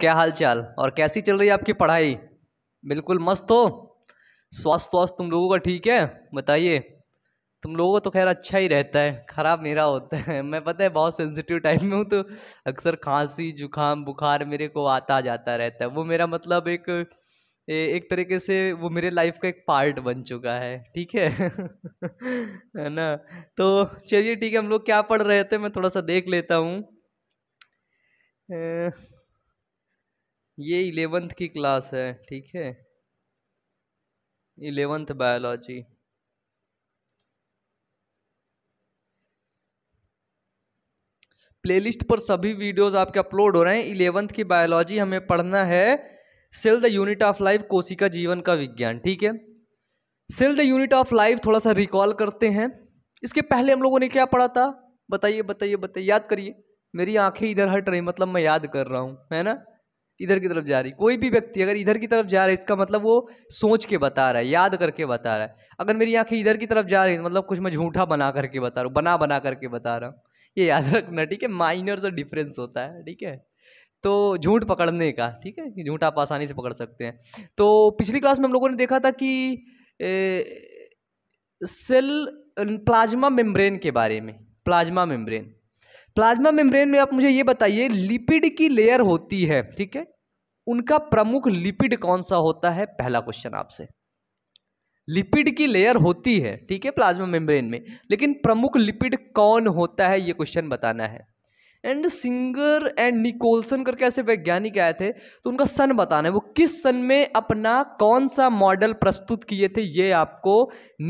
क्या हाल चाल और कैसी चल रही है आपकी पढ़ाई बिल्कुल मस्त हो स्वास्थ्य स्वास्थ्य तुम लोगों का ठीक है बताइए तुम लोगों को तो खैर अच्छा ही रहता है ख़राब मेरा होता है मैं पता है बहुत सेंसिटिव टाइप में हूँ तो अक्सर खांसी जुकाम बुखार मेरे को आता जाता रहता है वो मेरा मतलब एक एक तरीके से वो मेरे लाइफ का एक पार्ट बन चुका है ठीक है है ना तो चलिए ठीक है हम लोग क्या पढ़ रहे थे मैं थोड़ा सा देख लेता हूँ ये इलेवेंथ की क्लास है ठीक है इलेवेंथ बायोलॉजी प्लेलिस्ट पर सभी वीडियोस आपके अपलोड हो रहे हैं इलेवेंथ की बायोलॉजी हमें पढ़ना है cell the unit of life कोशिका जीवन का विज्ञान ठीक है cell the unit of life थोड़ा सा रिकॉल करते हैं इसके पहले हम लोगों ने क्या पढ़ा था बताइए बताइए बताइए याद करिए मेरी आंखें इधर हट रही मतलब मैं याद कर रहा हूँ है ना इधर की तरफ जा रही कोई भी व्यक्ति अगर इधर की तरफ जा रहा है इसका मतलब वो सोच के बता रहा है याद करके बता रहा है अगर मेरी आंखें इधर की तरफ जा रही है मतलब कुछ मैं झूठा बना करके बता रहा हूँ बना बना करके बता रहा हूँ ये याद रखना ठीक है माइनर सा डिफरेंस होता है ठीक है तो झूठ पकड़ने का ठीक है झूठ आप आसानी से पकड़ सकते हैं तो पिछली क्लास में हम लोगों ने देखा था कि ए, सेल प्लाज्मा मेम्ब्रेन के बारे में प्लाज्मा मेम्ब्रेन प्लाज्मा मेम्ब्रेन में आप मुझे ये बताइए लिपिड की लेयर होती है ठीक है उनका प्रमुख लिपिड कौन सा होता है पहला क्वेश्चन आपसे लिपिड की लेयर होती है ठीक है प्लाज्मा मेम्ब्रेन में लेकिन प्रमुख लिपिड कौन होता है ये क्वेश्चन बताना है एंड सिंगर एंड निकोलसन करके ऐसे वैज्ञानिक आए थे तो उनका सन बताना है वो किस सन में अपना कौन सा मॉडल प्रस्तुत किए थे ये आपको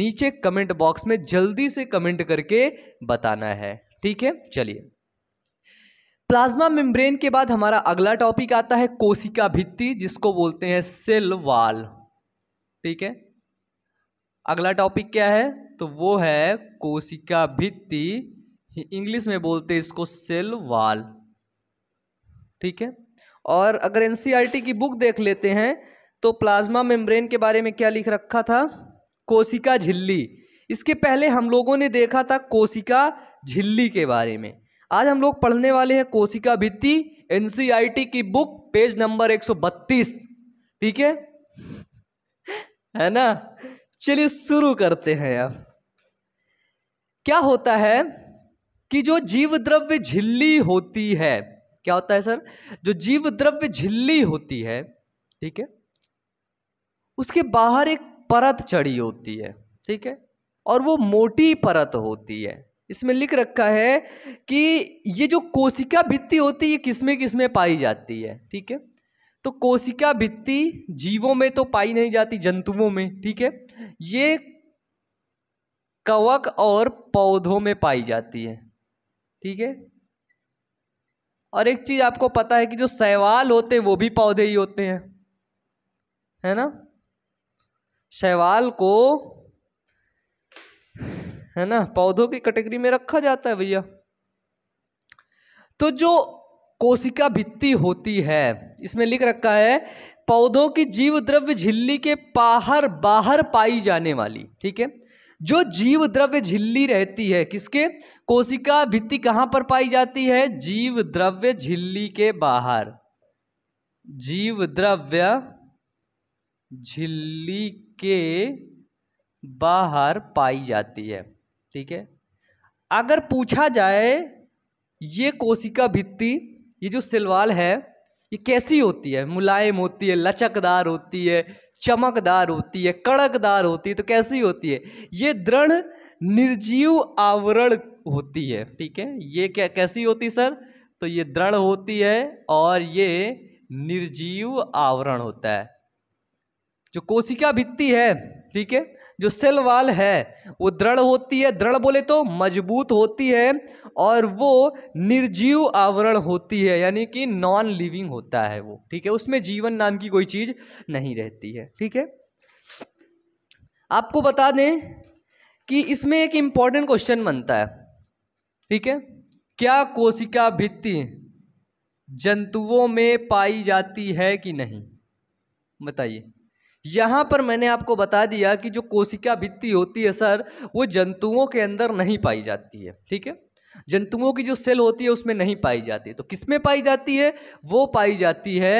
नीचे कमेंट बॉक्स में जल्दी से कमेंट करके बताना है ठीक है चलिए प्लाज्मा मेम्ब्रेन के बाद हमारा अगला टॉपिक आता है कोशिका भित्ति जिसको बोलते हैं सेल वाल ठीक है अगला टॉपिक क्या है तो वो है कोशिका भित्ति इंग्लिश में बोलते हैं इसको सेल वाल ठीक है और अगर एनसीईआरटी e की बुक देख लेते हैं तो प्लाज्मा मेम्ब्रेन के बारे में क्या लिख रखा था कोशिका झिल्ली इसके पहले हम लोगों ने देखा था कोशिका झिल्ली के बारे में आज हम लोग पढ़ने वाले हैं कोशिका भित्ति एनसीईआरटी की बुक पेज नंबर 132 ठीक है है ना चलिए शुरू करते हैं अब क्या होता है कि जो जीव द्रव्य झिल्ली होती है क्या होता है सर जो जीव द्रव्य झिल्ली होती है ठीक है उसके बाहर एक परत चढ़ी होती है ठीक है और वो मोटी परत होती है इसमें लिख रखा है कि ये जो कोशिका भित्ति होती है ये किसमें किसमें पाई जाती है ठीक है तो कोशिका भित्ति जीवों में तो पाई नहीं जाती जंतुओं में ठीक है ये कवक और पौधों में पाई जाती है ठीक है और एक चीज़ आपको पता है कि जो शैवाल होते हैं वो भी पौधे ही होते हैं है ना शैवाल को है ना पौधों की कैटेगरी में रखा जाता है भैया तो जो कोशिका भित्ति होती है इसमें लिख रखा है पौधों की जीव द्रव्य झिल्ली के बाहर बाहर पाई जाने वाली ठीक है जो जीव द्रव्य झिल्ली रहती है किसके कोशिका भित्ति कहाँ पर पाई जाती है जीव द्रव्य झिल्ली के बाहर जीव द्रव्य झिल्ली के बाहर पाई जाती है ठीक है अगर पूछा जाए ये कोशिका भित्ति ये जो सिलवाल है ये कैसी होती है मुलायम होती है लचकदार होती है चमकदार होती है कड़कदार होती है तो कैसी होती है ये दृढ़ निर्जीव आवरण होती है ठीक है ये क्या कैसी होती सर तो ये दृढ़ होती है और ये निर्जीव आवरण होता है जो कोशिका भित्ति है ठीक है जो सेल वाल है वो दृढ़ होती है दृढ़ बोले तो मजबूत होती है और वो निर्जीव आवरण होती है यानी कि नॉन लिविंग होता है वो ठीक है उसमें जीवन नाम की कोई चीज़ नहीं रहती है ठीक है आपको बता दें कि इसमें एक इंपॉर्टेंट क्वेश्चन बनता है ठीक है क्या कोशिका भित्ति जंतुओं में पाई जाती है कि नहीं बताइए यहाँ पर मैंने आपको बता दिया कि जो कोशिका भित्ति होती है सर वो जंतुओं के अंदर नहीं पाई जाती है ठीक है जंतुओं की जो सेल होती है उसमें नहीं पाई जाती तो किस में पाई जाती है वो पाई जाती है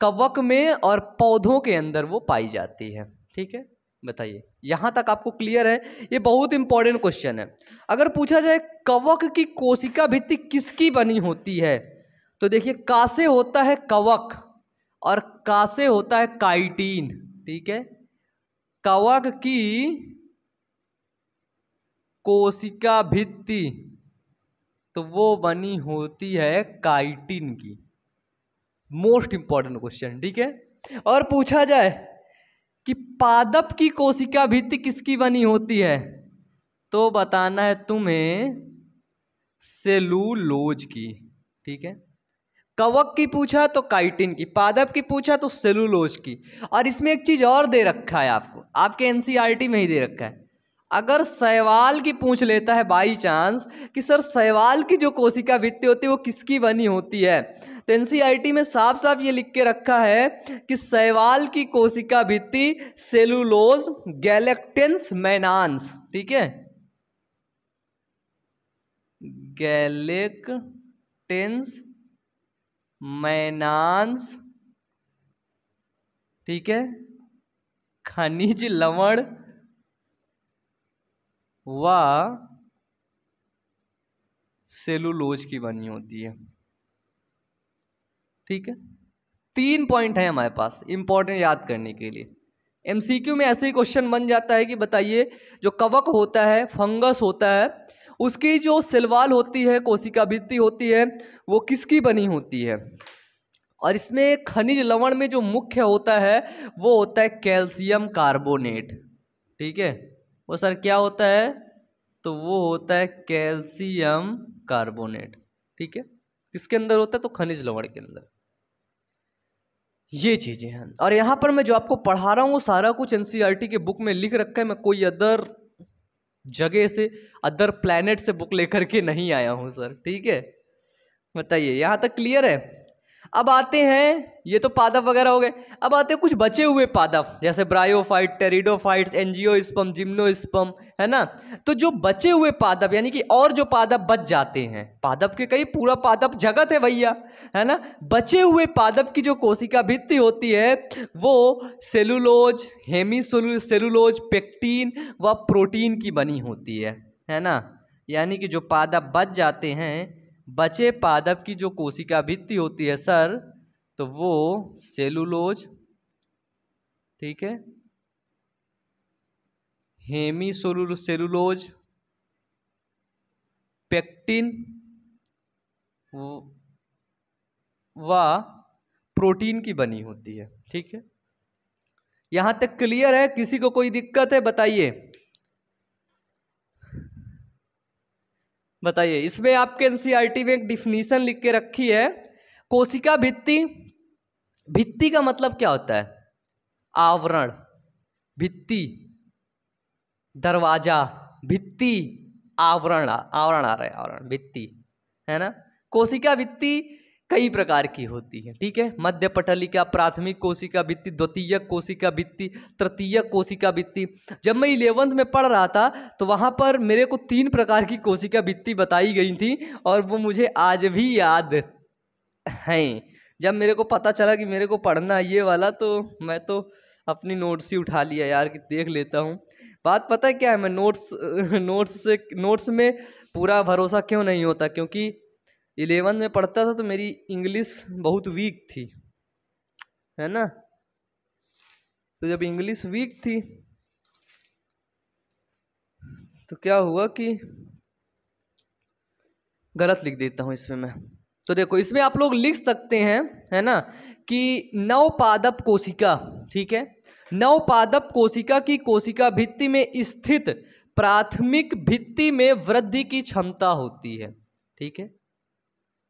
कवक में और पौधों के अंदर वो पाई जाती है ठीक है बताइए यहाँ तक आपको क्लियर है ये बहुत इंपॉर्टेंट क्वेश्चन है अगर पूछा जाए कवक की कोशिका भित्ति किसकी बनी होती है तो देखिए कासे होता है कवक और का से होता है काइटीन ठीक है कवक की कोशिका भित्ति तो वो बनी होती है काइटिन की मोस्ट इंपॉर्टेंट क्वेश्चन ठीक है और पूछा जाए कि पादप की कोशिका भित्ति किसकी बनी होती है तो बताना है तुम्हें सेलुलोज की ठीक है कवक की पूछा तो काइटिन की पादप की पूछा तो सेलुलोज की और इसमें एक चीज़ और दे रखा है आपको आपके एन e में ही दे रखा है अगर सहवाल की पूछ लेता है बाई चांस कि सर सहवाल की जो कोशिका भित्ति होती है वो किसकी बनी होती है तो एन e में साफ साफ ये लिख के रखा है कि सहवाल की कोशिका भित्ति सेलुलोज गैलेक्टेंस मैनान्स ठीक है गैलेक्टेंस मैनांस ठीक है खनिज लवण व सेलुलोज की बनी होती है ठीक है तीन पॉइंट है हमारे पास इंपॉर्टेंट याद करने के लिए एमसीक्यू में ऐसे ही क्वेश्चन बन जाता है कि बताइए जो कवक होता है फंगस होता है उसकी जो सिलवाल होती है कोशिका भित्ति होती है वो किसकी बनी होती है और इसमें खनिज लवण में जो मुख्य होता है वो होता है कैल्शियम कार्बोनेट ठीक है वो सर क्या होता है तो वो होता है कैल्शियम कार्बोनेट ठीक है किसके अंदर होता है तो खनिज लवण के अंदर ये चीज़ें हैं और यहाँ पर मैं जो आपको पढ़ा रहा हूँ वो सारा कुछ एन e के बुक में लिख रखा है मैं कोई अदर जगह से अदर प्लानट से बुक लेकर के नहीं आया हूँ सर ठीक है बताइए यहाँ तक क्लियर है अब आते हैं ये तो पादप वगैरह हो गए अब आते हैं कुछ बचे हुए पादप जैसे ब्रायोफाइट टेरिडोफाइट्स एनजियोस्पम स्पम है ना तो जो बचे हुए पादप यानी कि और जो पादप बच जाते हैं पादप के कई पूरा पादप जगत है भैया है ना बचे हुए पादप की जो कोशिका भित्ति होती है वो सेलुलोज हेमी सेलुलोज पेक्टीन व प्रोटीन की बनी होती है है ना यानी कि जो पादप बच जाते हैं बचे पादप की जो कोशिका भित्ति होती है सर तो वो सेलुलोज ठीक है हेमी सेलुलोज पेक्टिन व प्रोटीन की बनी होती है ठीक है यहाँ तक क्लियर है किसी को कोई दिक्कत है बताइए बताइए इसमें आपके एनसीईआरटी e में एक डिफिनीशन लिख के रखी है कोशिका भित्ति भित्ति का मतलब क्या होता है आवरण भित्ति दरवाजा भित्ति आवरण आवरण आ रहा है आवरण भित्ति है ना कोशिका भित्ति कई प्रकार की होती है ठीक है मध्य पटलिका प्राथमिक कोशिका भित्ति द्वितीय कोशिका भित्ति तृतीय कोशिका भित्ति जब मैं इलेवंथ में पढ़ रहा था तो वहाँ पर मेरे को तीन प्रकार की कोशिका भित्ति बताई गई थी और वो मुझे आज भी याद हैं जब मेरे को पता चला कि मेरे को पढ़ना ये वाला तो मैं तो अपनी नोट्स ही उठा लिया यार कि देख लेता हूँ बात पता है क्या है मैं नोट्स नोट्स से नोट्स में पूरा भरोसा क्यों नहीं होता क्योंकि इलेवन में पढ़ता था तो मेरी इंग्लिश बहुत वीक थी है ना तो जब इंग्लिश वीक थी तो क्या हुआ कि गलत लिख देता हूँ इसमें मैं तो देखो इसमें आप लोग लिख सकते हैं है ना कि नवपादप कोशिका ठीक है नवपादप कोशिका की कोशिका भित्ति में स्थित प्राथमिक भित्ति में वृद्धि की क्षमता होती है ठीक है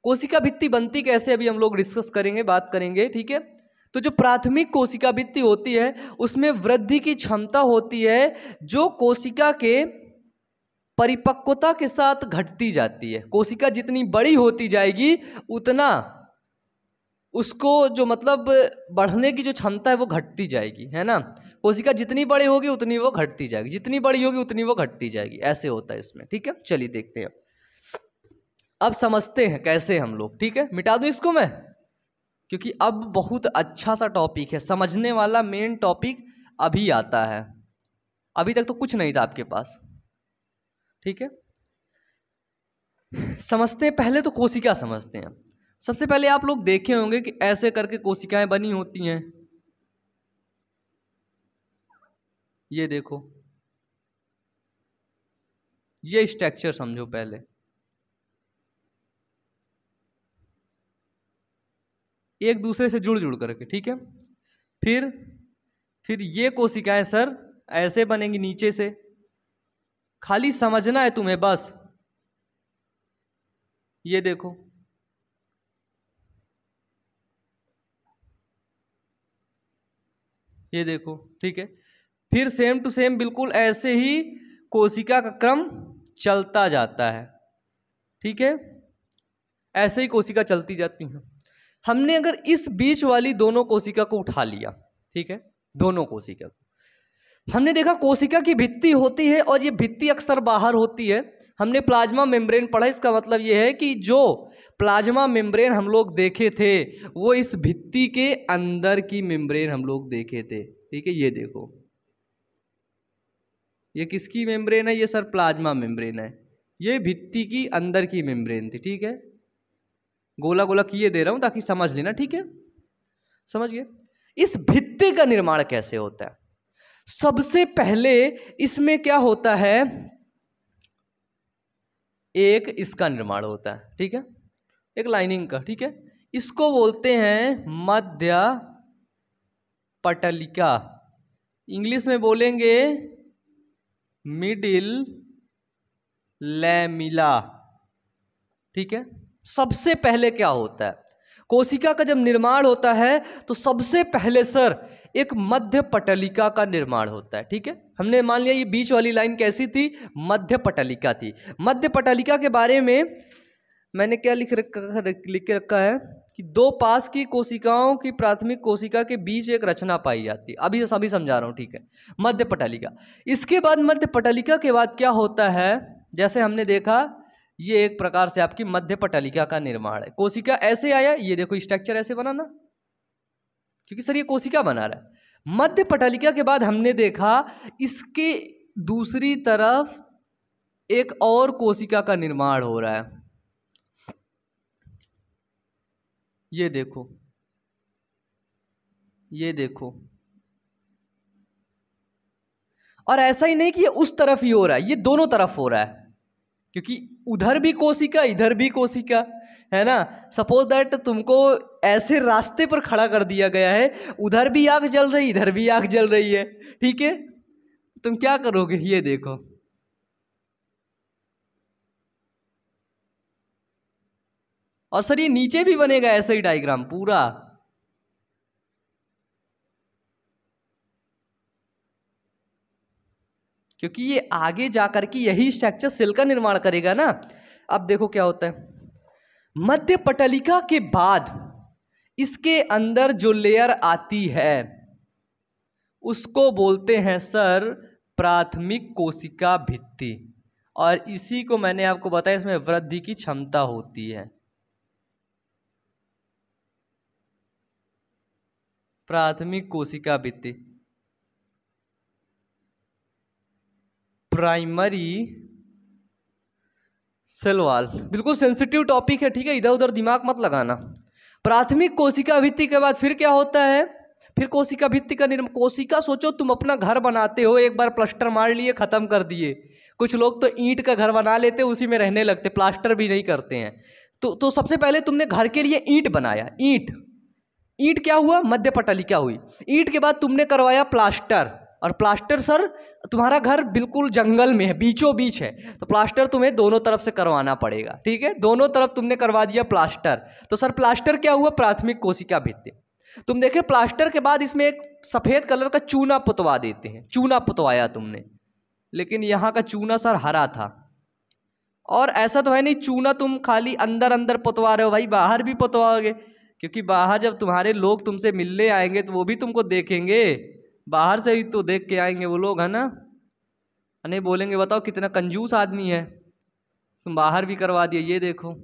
कोशिका भित्ति बनती कैसे अभी हम लोग डिस्कस करेंगे बात करेंगे ठीक है तो जो प्राथमिक कोशिका भित्ति होती है उसमें वृद्धि की क्षमता होती है जो कोशिका के परिपक्वता के साथ घटती जाती है कोशिका जितनी बड़ी होती जाएगी उतना उसको जो मतलब बढ़ने की जो क्षमता है वो घटती जाएगी है ना कोशिका जितनी बड़ी होगी उतनी वो घटती जाएगी जितनी बड़ी होगी उतनी वो घटती जाएगी ऐसे होता है इसमें ठीक है चलिए देखते हैं अब समझते हैं कैसे हम लोग ठीक है मिटा दूँ इसको मैं क्योंकि अब बहुत अच्छा सा टॉपिक है समझने वाला मेन टॉपिक अभी आता है अभी तक तो कुछ नहीं था आपके पास ठीक है समझते हैं पहले तो कोशिका समझते हैं सबसे पहले आप लोग देखे होंगे कि ऐसे करके कोशिकाएं बनी होती हैं ये देखो ये स्ट्रक्चर समझो पहले एक दूसरे से जुड़ जुड़ करके ठीक है फिर फिर ये कोशिकाएं सर ऐसे बनेंगी नीचे से खाली समझना है तुम्हें बस ये देखो ये देखो ठीक है फिर सेम टू सेम बिल्कुल ऐसे ही कोशिका का क्रम चलता जाता है ठीक है ऐसे ही कोशिका चलती जाती हैं हमने अगर इस बीच वाली दोनों कोशिका को उठा लिया ठीक है दोनों कोशिका को हमने देखा कोशिका की भित्ति होती है और ये भित्ति अक्सर बाहर होती है हमने प्लाज्मा मेम्ब्रेन पढ़ा इसका मतलब ये है कि जो प्लाज्मा मेम्ब्रेन हम लोग देखे थे वो इस भित्ति के अंदर की मेम्ब्रेन हम लोग देखे थे ठीक है ये देखो ये किसकी मेम्ब्रेन है ये सर प्लाज्मा मेम्ब्रेन है ये भित्ति की अंदर की मेम्ब्रेन थी ठीक है गोला गोला किए दे रहा हूँ ताकि समझ लेना ठीक है समझिए इस भित्ति का निर्माण कैसे होता है सबसे पहले इसमें क्या होता है एक इसका निर्माण होता है ठीक है एक लाइनिंग का ठीक है इसको बोलते हैं मध्य पटलिका इंग्लिश में बोलेंगे मिडिल लैमिला ठीक है सबसे पहले क्या होता है कोशिका का जब निर्माण होता है तो सबसे पहले सर एक मध्य पटलिका का निर्माण होता है ठीक है हमने मान लिया ये बीच वाली लाइन कैसी थी मध्य पटलिका थी मध्य पटलिका के बारे में मैंने क्या लिख रखा लिख रखा है कि दो पास की कोशिकाओं की प्राथमिक कोशिका के बीच एक रचना पाई जाती है अभी अभी समझा रहा हूँ ठीक है मध्य पटलिका इसके बाद मध्य पटलिका के बाद क्या होता है जैसे हमने देखा ये एक प्रकार से आपकी मध्य पटलिका का निर्माण है कोशिका ऐसे आया ये देखो स्ट्रक्चर ऐसे बनाना क्योंकि सर ये कोशिका बना रहा है मध्य पटलिका के बाद हमने देखा इसके दूसरी तरफ एक और कोशिका का निर्माण हो रहा है ये देखो ये देखो और ऐसा ही नहीं कि ये उस तरफ ही हो रहा है ये दोनों तरफ हो रहा है क्योंकि उधर भी कोशिका इधर भी कोशिका है ना सपोज दैट तुमको ऐसे रास्ते पर खड़ा कर दिया गया है उधर भी आग जल रही इधर भी आग जल रही है ठीक है तुम क्या करोगे ये देखो और सर ये नीचे भी बनेगा ऐसे ही डायग्राम पूरा क्योंकि ये आगे जा कर के यही स्ट्रक्चर सेल का निर्माण करेगा ना अब देखो क्या होता है मध्य पटलिका के बाद इसके अंदर जो लेयर आती है उसको बोलते हैं सर प्राथमिक कोशिका भित्ति और इसी को मैंने आपको बताया इसमें वृद्धि की क्षमता होती है प्राथमिक कोशिका भित्ति प्राइमरी सेल वॉल बिल्कुल सेंसिटिव टॉपिक है ठीक है इधर उधर दिमाग मत लगाना प्राथमिक कोशिका भित्ति के बाद फिर क्या होता है फिर कोशिका भित्ति का निर्माण कोशिका सोचो तुम अपना घर बनाते हो एक बार प्लास्टर मार लिए ख़त्म कर दिए कुछ लोग तो ईंट का घर बना लेते उसी में रहने लगते प्लास्टर भी नहीं करते हैं तो तो सबसे पहले तुमने घर के लिए ईंट बनाया ईंट ईंट क्या हुआ मध्य पटलिका हुई ईंट के बाद तुमने करवाया प्लास्टर और प्लास्टर सर तुम्हारा घर बिल्कुल जंगल में है बीचों बीच है तो प्लास्टर तुम्हें दोनों तरफ से करवाना पड़ेगा ठीक है दोनों तरफ तुमने करवा दिया प्लास्टर तो सर प्लास्टर क्या हुआ प्राथमिक कोशिका भित्ति तुम देखे प्लास्टर के बाद इसमें एक सफ़ेद कलर का चूना पुतवा देते हैं चूना पुतवाया तुमने लेकिन यहाँ का चूना सर हरा था और ऐसा तो है नहीं चूना तुम खाली अंदर अंदर पुतवा रहे हो भाई बाहर भी पुतवाओगे क्योंकि बाहर जब तुम्हारे लोग तुमसे मिलने आएंगे तो वो भी तुमको देखेंगे बाहर से ही तो देख के आएंगे वो लोग है ना नहीं बोलेंगे बताओ कितना कंजूस आदमी है तुम बाहर भी करवा दिए ये देखो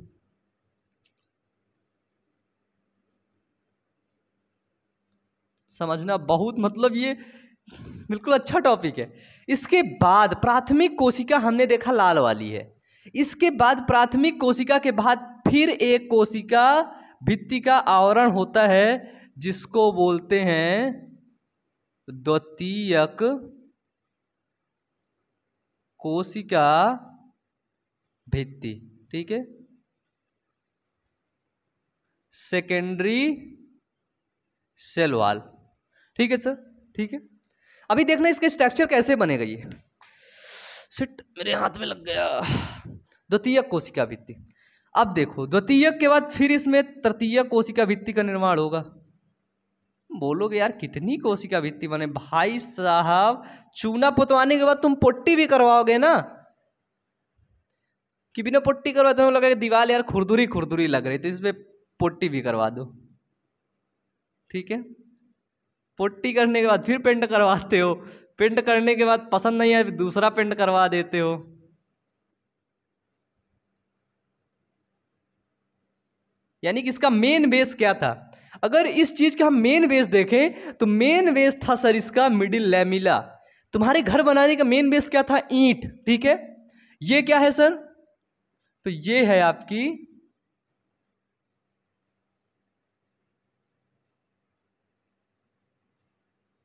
समझना बहुत मतलब ये बिल्कुल अच्छा टॉपिक है इसके बाद प्राथमिक कोशिका हमने देखा लाल वाली है इसके बाद प्राथमिक कोशिका के बाद फिर एक कोशिका भित्ति का आवरण होता है जिसको बोलते हैं द्वितीयक कोशिका भित्ति ठीक है सेकेंडरी सेल वाल ठीक है सर ठीक है अभी देखना इसके स्ट्रक्चर कैसे बनेगा ये सिट मेरे हाथ में लग गया द्वितीय कोशिका भित्ति अब देखो द्वितीय के बाद फिर इसमें तृतीय कोशिका भित्ति का निर्माण होगा बोलोगे यार कितनी कोशिका भित्ति बने भाई साहब चूना पुतवाने के बाद तुम पोट्टी भी करवाओगे ना कि बिना पोट्टी करवा तुम्हें लगा दीवार यार खुरदुरी खुरदुरी लग रही तो इसमें पोट्टी भी करवा दो ठीक है पोट्टी करने के बाद फिर पेंट करवाते हो पेंट करने के बाद पसंद नहीं आया दूसरा पेंट करवा देते हो यानी कि इसका मेन बेस क्या था अगर इस चीज़ का हम मेन बेस देखें तो मेन बेस था सर इसका मिडिल लेमिला तुम्हारे घर बनाने का मेन बेस क्या था ईंट ठीक है ये क्या है सर तो ये है आपकी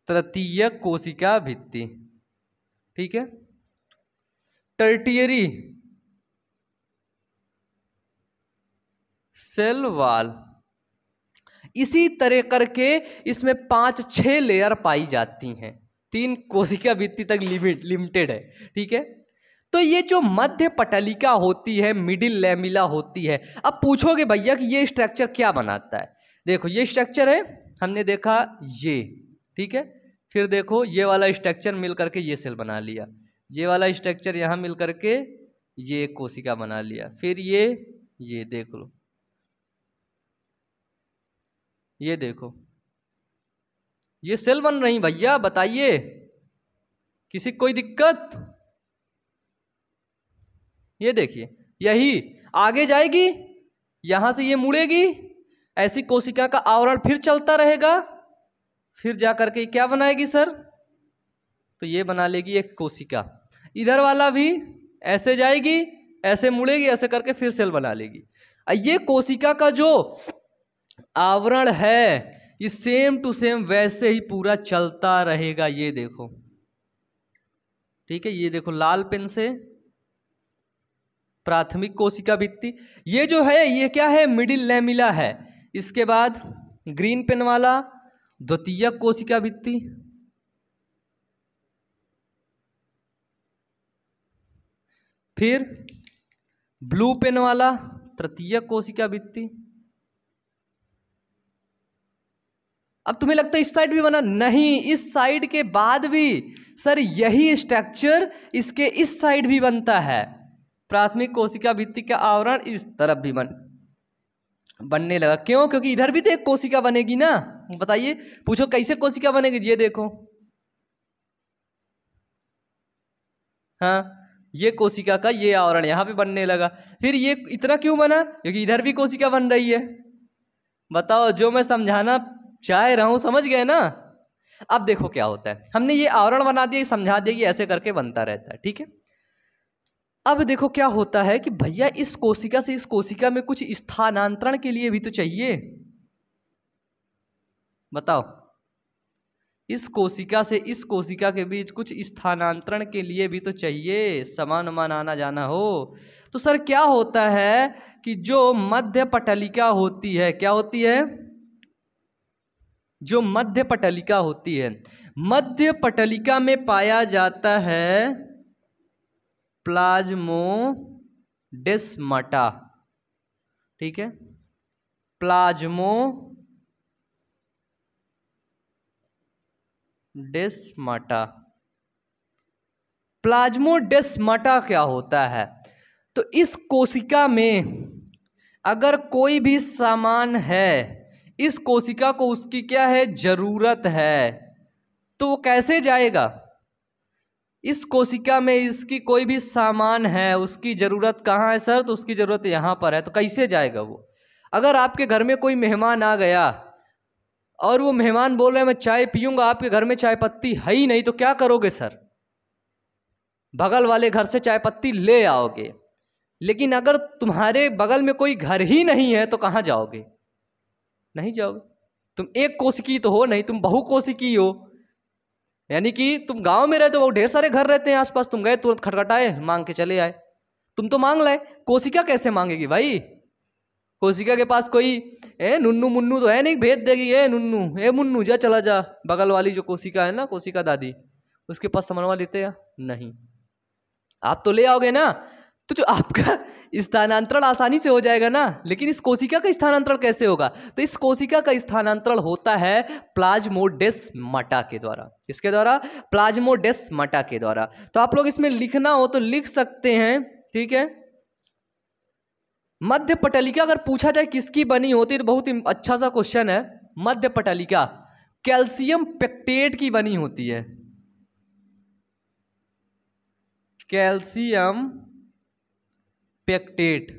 तृतीय कोशिका भित्ति ठीक है टर्टियरी सेल वाल इसी तरह करके इसमें पाँच छः लेयर पाई जाती हैं तीन कोशिका वित्ती तक लिमिट लिमिटेड है ठीक है तो ये जो मध्य पटलिका होती है मिडिल लेमिला होती है अब पूछोगे भैया कि ये स्ट्रक्चर क्या बनाता है देखो ये स्ट्रक्चर है हमने देखा ये ठीक है फिर देखो ये वाला स्ट्रक्चर मिल करके ये सेल बना लिया ये वाला स्ट्रक्चर यहाँ मिल करके ये कोशिका बना लिया फिर ये ये देख लो ये देखो ये सेल बन रही भैया बताइए किसी कोई दिक्कत ये देखिए यही आगे जाएगी यहां से ये मुड़ेगी ऐसी कोशिका का आवरण फिर चलता रहेगा फिर जा करके क्या बनाएगी सर तो ये बना लेगी एक कोशिका इधर वाला भी ऐसे जाएगी ऐसे मुड़ेगी ऐसे करके फिर सेल बना लेगी ये कोशिका का जो आवरण है ये सेम टू सेम वैसे ही पूरा चलता रहेगा ये देखो ठीक है ये देखो लाल पेन से प्राथमिक कोशिका भित्ति ये जो है ये क्या है मिडिल लेमिला है इसके बाद ग्रीन पेन वाला द्वितीय कोशिका भित्ति फिर ब्लू पेन वाला तृतीय कोशिका भित्ति अब तुम्हें लगता है इस साइड भी बना नहीं इस साइड के बाद भी सर यही स्ट्रक्चर इसके इस साइड भी बनता है प्राथमिक कोशिका भित्ति का आवरण इस तरफ भी बन बनने लगा क्यों क्योंकि इधर भी तो एक कोशिका बनेगी ना बताइए पूछो कैसे कोशिका बनेगी ये देखो हाँ ये कोशिका का ये आवरण यहाँ पे बनने लगा फिर ये इतना क्यों बना क्योंकि इधर भी कोशिका बन रही है बताओ जो मैं समझाना चाह रहा हूँ समझ गए ना अब देखो क्या होता है हमने ये आवरण बना दिया समझा दिया कि ऐसे करके बनता रहता है ठीक है अब देखो क्या होता है कि भैया इस कोशिका से इस कोशिका में कुछ स्थानांतरण के लिए भी तो चाहिए बताओ इस कोशिका से इस कोशिका के बीच कुछ स्थानांतरण के लिए भी तो चाहिए समान उमान आना जाना हो तो सर क्या होता है कि जो मध्य पटलिका होती है क्या होती है जो मध्य पटलिका होती है मध्य पटलिका में पाया जाता है प्लाज्मोडेस्माटा ठीक है प्लाज्मो डेस्माटा प्लाज्मोडेस्माटा क्या होता है तो इस कोशिका में अगर कोई भी सामान है इस कोशिका को उसकी क्या है जरूरत है तो वो कैसे जाएगा इस कोशिका में इसकी कोई भी सामान है उसकी ज़रूरत कहाँ है सर तो उसकी ज़रूरत यहाँ पर है तो कैसे जाएगा वो अगर आपके घर में कोई मेहमान आ गया और वो मेहमान बोल रहे हैं मैं चाय पीऊँगा आपके घर में चाय पत्ती है ही नहीं तो क्या करोगे सर बगल वाले घर से चाय पत्ती ले आओगे लेकिन अगर तुम्हारे बगल में कोई घर ही नहीं है तो कहाँ जाओगे नहीं जाओगे तुम एक कोशिकी तो हो नहीं तुम बहु कोशिकी हो यानी कि तुम गांव में रहते हो ढेर सारे घर रहते हैं आसपास तुम गए तुरंत खटखटाए मांग के चले आए तुम तो मांग लाए कोशिका कैसे मांगेगी भाई कोशिका के पास कोई ए नुन्नू मुन्नू तो है नहीं भेज देगी ए नुन्नू ए मुन्नू जा चला जा बगल वाली जो कोशिका है ना कोशिका दादी उसके पास समनवा लेते हैं नहीं आप तो ले आओगे ना तो जो आपका स्थानांतरण आसानी से हो जाएगा ना लेकिन इस कोशिका का स्थानांतरण कैसे होगा तो इस कोशिका का स्थानांतरण होता है प्लाज्मोडेस मटा के द्वारा इसके द्वारा प्लाज्मोडेस मटा के द्वारा तो आप लोग इसमें लिखना हो तो लिख सकते हैं ठीक है मध्य पटलिका अगर पूछा जाए किसकी बनी होती तो बहुत ही अच्छा सा क्वेश्चन है मध्य पटलिका कैल्शियम पेक्टेट की बनी होती है calcium pectate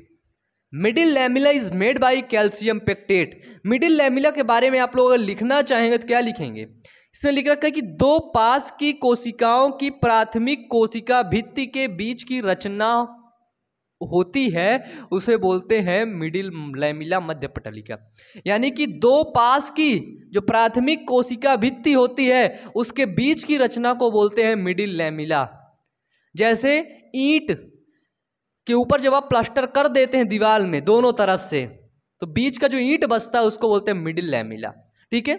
middle lamella is made by calcium pectate middle lamella के बारे में आप लोग अगर लिखना चाहेंगे तो क्या लिखेंगे इसमें लिख रखा है कि दो पास की कोशिकाओं की प्राथमिक कोशिका भित्ति के बीच की रचना होती है उसे बोलते हैं मिडिल लैमिला मध्य पटलिका यानी कि दो पास की जो प्राथमिक कोशिका भित्ति होती है उसके बीच की रचना को बोलते हैं मिडिल लैमिला जैसे ईंट के ऊपर जब आप प्लास्टर कर देते हैं दीवार में दोनों तरफ से तो बीच का जो ईंट बसता है उसको बोलते हैं मिडिल लैमिला ठीक है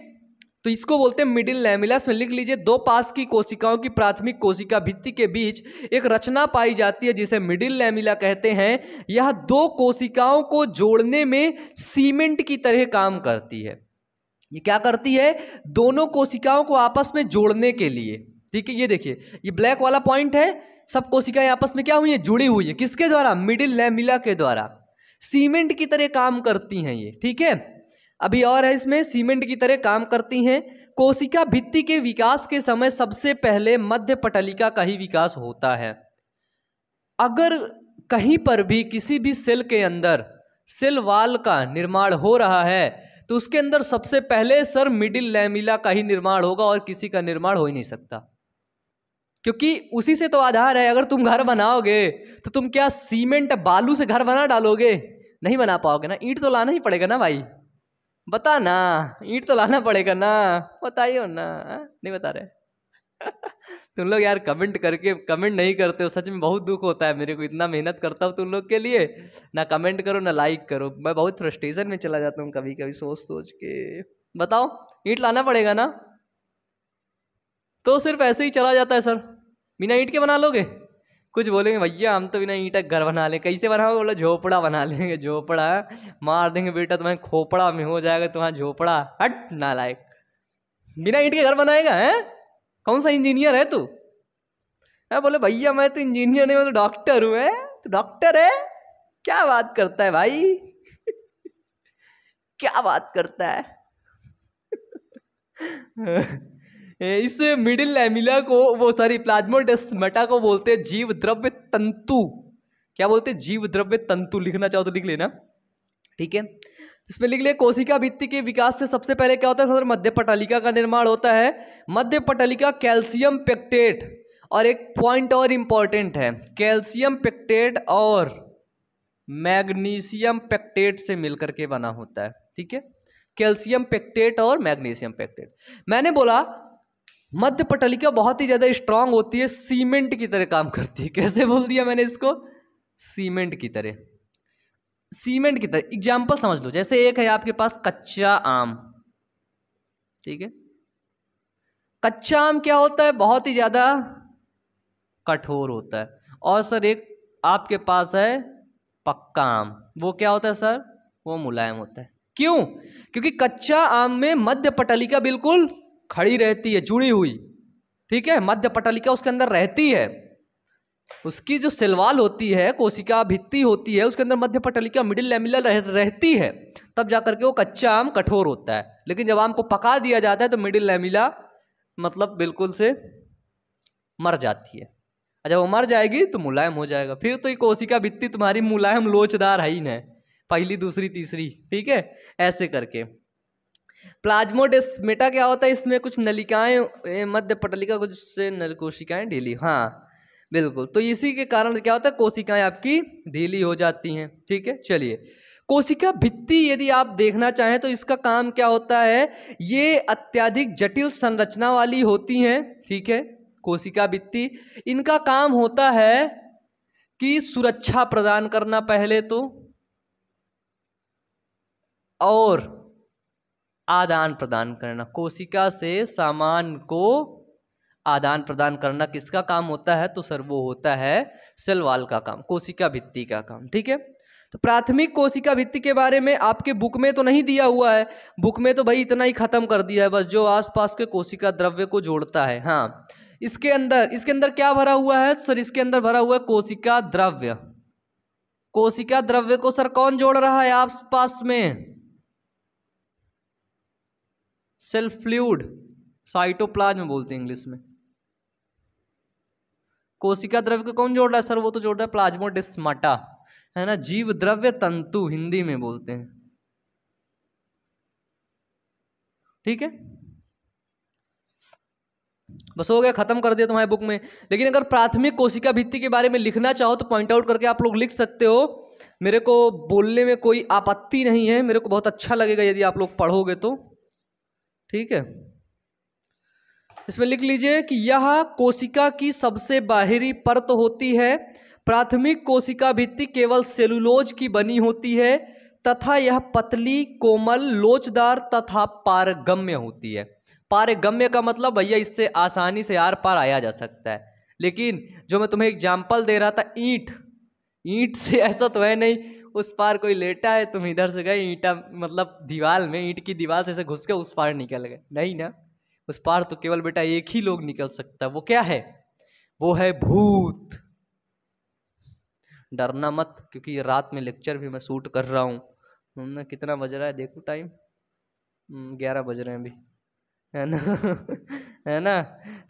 तो इसको बोलते हैं मिडिल लैमिला इसमें लिख लीजिए दो पास की कोशिकाओं की प्राथमिक कोशिका भित्ति के बीच एक रचना पाई जाती है जिसे मिडिल लैमिला कहते हैं यह दो कोशिकाओं को जोड़ने में सीमेंट की तरह काम करती है ये क्या करती है दोनों कोशिकाओं को आपस में जोड़ने के लिए ठीक है ये देखिए ये ब्लैक वाला पॉइंट है सब कोशिकाएं आपस में क्या हुई है जुड़ी हुई है किसके द्वारा मिडिल लेमिला के द्वारा सीमेंट की तरह काम करती हैं ये ठीक है अभी और है इसमें सीमेंट की तरह काम करती हैं कोशिका भित्ति के विकास के समय सबसे पहले मध्य पटलिका का ही विकास होता है अगर कहीं पर भी किसी भी सेल के अंदर सेल वाल का निर्माण हो रहा है तो उसके अंदर सबसे पहले सर मिडिल लैमिला का ही निर्माण होगा और किसी का निर्माण हो ही नहीं सकता क्योंकि उसी से तो आधार है अगर तुम घर बनाओगे तो तुम क्या सीमेंट बालू से घर बना डालोगे नहीं बना पाओगे ना ईंट तो लाना ही पड़ेगा ना भाई बता ना ईंट तो लाना पड़ेगा ना बताइए ना हाँ? नहीं बता रहे तुम लोग यार कमेंट करके कमेंट नहीं करते हो सच में बहुत दुख होता है मेरे को इतना मेहनत करता हूँ तुम लोग के लिए ना कमेंट करो ना लाइक करो मैं बहुत फ्रस्ट्रेशन में चला जाता हूँ कभी कभी सोच सोच के बताओ ईंट लाना पड़ेगा ना तो सिर्फ ऐसे ही चला जाता है सर बिना ईंट के बना लोगे कुछ बोलेंगे भैया हम तो बिना ईंट का घर बना लें कैसे बनाओगे बोलो झोपड़ा बना लेंगे झोपड़ा मार देंगे बेटा तुम्हें खोपड़ा में हो जाएगा तुम्हारा झोपड़ा हट नालायक बिना ईंट के घर बनाएगा है कौन सा इंजीनियर है तू है बोले भैया मैं तो इंजीनियर नहीं मैं तो डॉक्टर हूँ है तो डॉक्टर है क्या बात करता है भाई क्या बात करता है इस मिडिल एमिला को वो सॉरी प्लाज्मोडेस्मेटा को बोलते हैं जीव द्रव्य तंतु क्या बोलते हैं जीव द्रव्य तंतु लिखना चाहो तो लिख लेना ठीक है इसमें लिख लिया कोशिका भित्ति के विकास से सबसे पहले क्या होता है सर मध्य पटलिका का निर्माण होता है मध्य पटलिका कैल्शियम पेक्टेट और एक पॉइंट और इंपॉर्टेंट है कैल्शियम पेक्टेट और मैग्नीशियम पेक्टेट से मिलकर के बना होता है ठीक है कैल्शियम पेक्टेट और मैग्नीशियम पेक्टेट मैंने बोला मध्य पटलिका बहुत ही ज़्यादा स्ट्रांग होती है सीमेंट की तरह काम करती है कैसे बोल दिया मैंने इसको सीमेंट की तरह सीमेंट की तरह एग्जाम्पल समझ लो जैसे एक है आपके पास कच्चा आम ठीक है कच्चा आम क्या होता है बहुत ही ज़्यादा कठोर होता है और सर एक आपके पास है पक्का आम वो क्या होता है सर वो मुलायम होता है क्यों क्योंकि कच्चा आम में मध्य पटलिका बिल्कुल खड़ी रहती है जुड़ी हुई ठीक है मध्य पटलिका उसके अंदर रहती है उसकी जो सिलवाल होती है कोशिका भित्ति होती है उसके अंदर मध्य पटलिका मिडिल लेमिला रह, रहती है तब जा करके वो कच्चा आम कठोर होता है लेकिन जब आम को पका दिया जाता है तो मिडिल लेमिला मतलब बिल्कुल से मर जाती है जब वो मर जाएगी तो मुलायम हो जाएगा फिर तो ये कोशिका भित्ति तुम्हारी मुलायम लोचदार है ही न पहली दूसरी तीसरी ठीक है ऐसे करके प्लाज्मोडेस्मेटा क्या होता है इसमें कुछ नलिकाएं मध्य पटलिका कुछ से नल कोशिकाएं ढीली हाँ बिल्कुल तो इसी के कारण क्या होता है कोशिकाएं आपकी ढीली हो जाती हैं ठीक है चलिए कोशिका भित्ति यदि आप देखना चाहें तो इसका काम क्या होता है ये अत्याधिक जटिल संरचना वाली होती हैं ठीक है कोशिका भित्ति इनका काम होता है कि सुरक्षा प्रदान करना पहले तो और आदान प्रदान करना कोशिका से सामान को आदान प्रदान करना किसका काम होता है तो सर वो होता है सेलवाल का काम कोशिका भित्ति का काम ठीक है तो प्राथमिक कोशिका भित्ति के बारे में आपके बुक में तो नहीं दिया हुआ है बुक में तो भाई इतना ही खत्म कर दिया है बस जो आसपास के कोशिका द्रव्य को जोड़ता है हाँ इसके अंदर इसके अंदर क्या भरा हुआ है सर इसके अंदर भरा हुआ है कोशिका द्रव्य कोशिका द्रव्य को सर कौन जोड़ रहा है आसपास में सेल फ्लूड साइटोप्लाज्म बोलते हैं इंग्लिश में कोशिका द्रव्य को कौन जोड़ रहा है सर वो तो जोड़ रहा है प्लाज्मोडिस्माटा है ना जीव द्रव्य तंतु हिंदी में बोलते हैं ठीक है बस हो गया खत्म कर दिया तुम्हारे बुक में लेकिन अगर प्राथमिक कोशिका भित्ति के बारे में लिखना चाहो तो पॉइंट आउट करके आप लोग लिख सकते हो मेरे को बोलने में कोई आपत्ति नहीं है मेरे को बहुत अच्छा लगेगा यदि आप लोग पढ़ोगे तो ठीक है इसमें लिख लीजिए कि यह कोशिका की सबसे बाहरी परत होती है प्राथमिक कोशिका भित्ति केवल सेलुलोज की बनी होती है तथा यह पतली कोमल लोचदार तथा पारगम्य होती है पारगम्य का मतलब भैया इससे आसानी से आर पार आया जा सकता है लेकिन जो मैं तुम्हें एग्जाम्पल दे रहा था ईंट ईंट से ऐसा तो है नहीं उस पार कोई लेटा है तुम इधर से गए ईटा मतलब दीवार में ईंट की दीवार से ऐसे घुस के उस पार निकल गए नहीं ना उस पार तो केवल बेटा एक ही लोग निकल सकता है वो क्या है वो है भूत डरना मत क्योंकि रात में लेक्चर भी मैं शूट कर रहा हूँ कितना बज रहा है देखो टाइम हम्म, ग्यारह बज रहे हैं अभी है ना है ना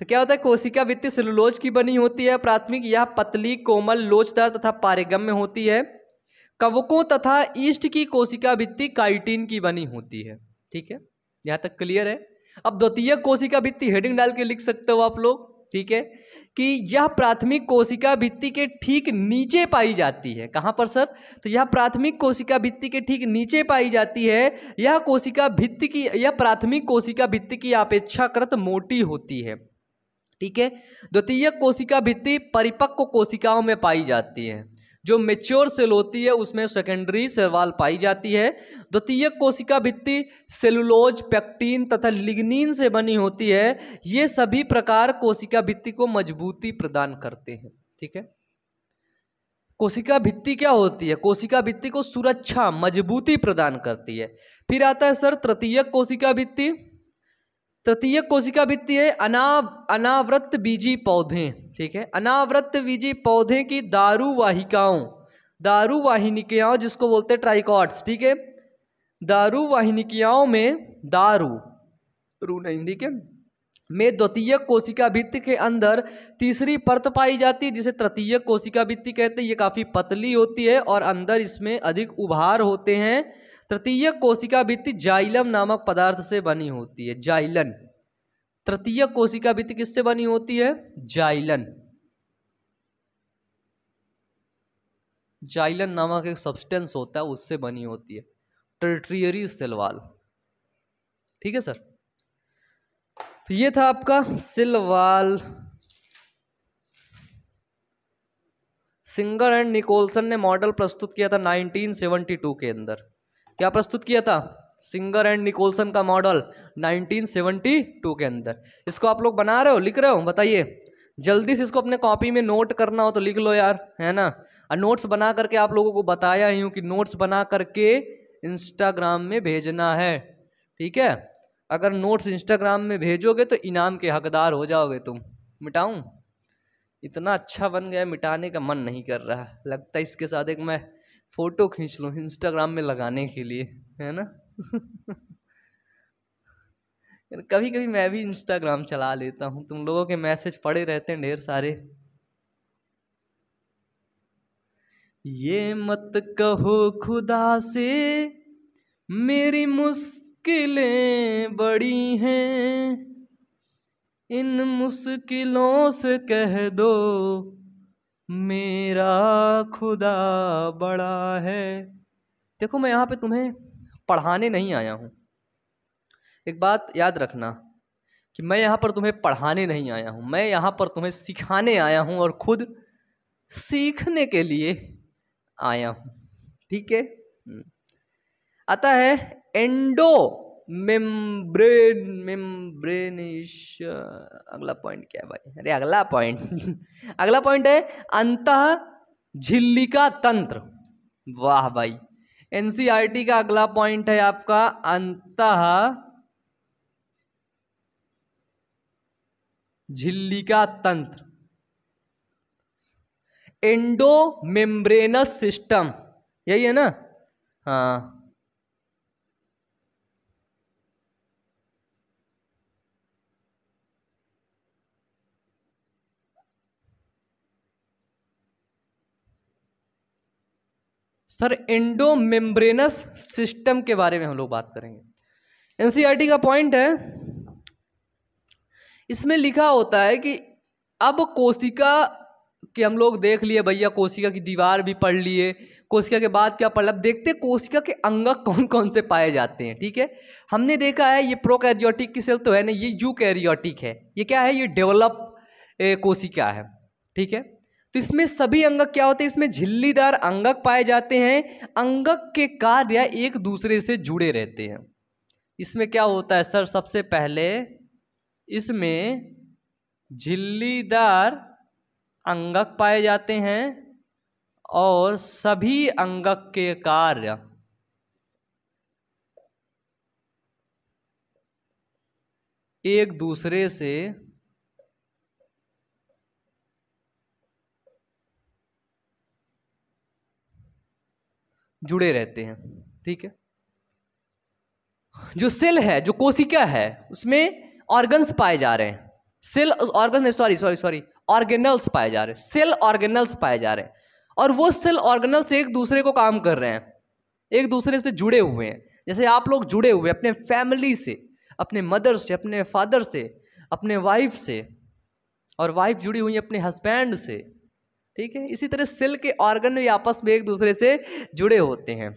तो क्या होता है कोशिका वित्तीय सेलुलोज की बनी होती है प्राथमिक यह पतली कोमल लोचदार तथा पारेगम में होती है कवकों तथा ईस्ट की कोशिका भित्ति काइटिन की बनी होती है ठीक है यहाँ तक क्लियर है अब द्वितीय कोशिका भित्ति हेडिंग डाल के लिख सकते हो आप लोग ठीक है कि यह प्राथमिक कोशिका भित्ति के ठीक नीचे पाई जाती है कहाँ पर सर तो यह प्राथमिक कोशिका भित्ति के ठीक नीचे पाई जाती है यह कोशिका भित्ति की यह प्राथमिक कोशिका भित्ति की अपेक्षाकृत मोटी होती है ठीक है द्वितीय कोशिका भित्ति परिपक्व कोशिकाओं में पाई जाती है जो मेच्योर सेल होती है उसमें सेकेंडरी सेलवाल पाई जाती है द्वितीय कोशिका भित्ति सेलुलोज पैक्टीन तथा लिग्निन से बनी होती है ये सभी प्रकार कोशिका भित्ति को मजबूती प्रदान करते हैं ठीक है कोशिका भित्ति क्या होती है कोशिका भित्ति को सुरक्षा मजबूती प्रदान करती है फिर आता है सर तृतीय कोशिका भित्ति तृतीय तो कोशिका भित्ति है अना अनावृत बीजी पौधे ठीक है अनावृत बीजी पौधे की दारुवाहिकाओं दारुवाहिनिकियाओं जिसको बोलते हैं ट्राइकॉट्स ठीक है दारुवाहिनिकियाओं में दारू रू नहीं ठीक है में द्वितीय कोशिका भित्ति के अंदर तीसरी परत पाई जाती है जिसे तृतीय कोशिका भित्ति कहते हैं ये काफ़ी पतली होती है और अंदर इसमें अधिक उभार होते हैं तृतीय कोशिका भित्ति जाइलम नामक पदार्थ से बनी होती है जाइलन तृतीय कोशिका भित्ति किससे बनी होती है जाइलन जाइलन नामक एक सब्सटेंस होता है उससे बनी होती है टर्ट्रियरी सिलवाल ठीक है सर तो ये था आपका सिलवाल सिंगर एंड निकोलसन ने मॉडल प्रस्तुत किया था 1972 के अंदर क्या प्रस्तुत किया था सिंगर एंड निकोलसन का मॉडल 1972 के अंदर इसको आप लोग बना रहे हो लिख रहे हो बताइए जल्दी से इसको अपने कॉपी में नोट करना हो तो लिख लो यार है ना और नोट्स बना करके आप लोगों को बताया ही हूँ कि नोट्स बना करके इंस्टाग्राम में भेजना है ठीक है अगर नोट्स इंस्टाग्राम में भेजोगे तो इनाम के हकदार हो जाओगे तुम मिटाऊँ इतना अच्छा बन गया मिटाने का मन नहीं कर रहा लगता है इसके साथ एक मैं फ़ोटो खींच लो इंस्टाग्राम में लगाने के लिए है ना कभी कभी मैं भी इंस्टाग्राम चला लेता हूँ तुम लोगों के मैसेज पड़े रहते हैं ढेर सारे ये मत कहो खुदा से मेरी मुश्किलें बड़ी हैं इन मुश्किलों से कह दो मेरा खुदा बड़ा है देखो मैं यहाँ पे तुम्हें पढ़ाने नहीं आया हूँ एक बात याद रखना कि मैं यहाँ पर तुम्हें पढ़ाने नहीं आया हूँ मैं यहाँ पर तुम्हें सिखाने आया हूँ और खुद सीखने के लिए आया हूँ ठीक है हम्म। आता है एंडो मेम्ब्रेन मेम्ब्रेनिश अगला पॉइंट क्या है भाई अरे अगला पॉइंट अगला पॉइंट है अंत का तंत्र वाह भाई एनसीईआरटी e का अगला पॉइंट है आपका अंत झिल्ली का तंत्र एंडो मेम्ब्रेनस सिस्टम यही है ना हाँ सर इंडो मेम्ब्रेनस सिस्टम के बारे में हम लोग बात करेंगे एनसीईआरटी का पॉइंट है इसमें लिखा होता है कि अब कोशिका कि हम लोग देख लिए भैया कोशिका की दीवार भी पढ़ लिए कोशिका के बाद क्या पढ़ अब देखते कोशिका के अंगक कौन कौन से पाए जाते हैं ठीक है हमने देखा है ये प्रोकैरियोटिक की सेल तो है ना ये यू है ये क्या है ये डेवलप कोशिका है ठीक है तो इसमें सभी अंगक क्या होते हैं इसमें झिल्लीदार अंगक पाए जाते हैं अंगक के कार्य एक दूसरे से जुड़े रहते हैं इसमें क्या होता है सर सबसे पहले इसमें झिल्लीदार अंगक पाए जाते हैं और सभी अंगक के कार्य एक दूसरे से जुड़े रहते हैं ठीक है जो सेल है जो कोशिका है उसमें ऑर्गन्स पाए जा रहे हैं cell organ sorry sorry sorry organelles पाए जा रहे हैं सेल ऑर्गेनल्स पाए जा रहे हैं और वो सेल ऑर्गेनल्स एक दूसरे को काम कर रहे हैं एक दूसरे से जुड़े हुए हैं जैसे आप लोग जुड़े हुए अपने फैमिली से अपने मदर से अपने फादर से अपने वाइफ से और वाइफ जुड़ी हुई है अपने हस्बैंड से ठीक है इसी तरह सेल के ऑर्गन भी आपस में एक दूसरे से जुड़े होते हैं